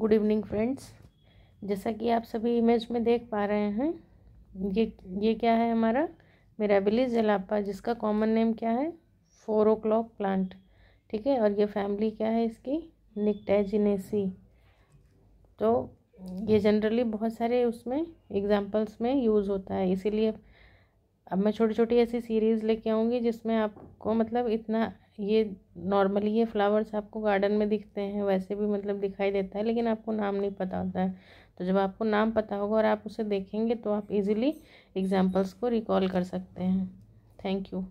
good evening friends जैसा कि आप सभी इमेज में देख पा रहे हैं ये ये क्या है हमारा मेराबिली जलापा जिसका कॉमन नेम क्या है फोर ओ क्लॉक प्लांट ठीक है और ये फैमिली क्या है इसकी निकटेजिनेसी तो ये जनरली बहुत सारे उसमें एग्जांपल्स में यूज़ होता है इसीलिए अब मैं छोटी छोटी ऐसी सीरीज़ लेके आऊँगी जिसमें आपको मतलब इतना ये नॉर्मली ये फ्लावर्स आपको गार्डन में दिखते हैं वैसे भी मतलब दिखाई देता है लेकिन आपको नाम नहीं पता होता है तो जब आपको नाम पता होगा और आप उसे देखेंगे तो आप इजीली एग्जांपल्स को रिकॉल कर सकते हैं थैंक यू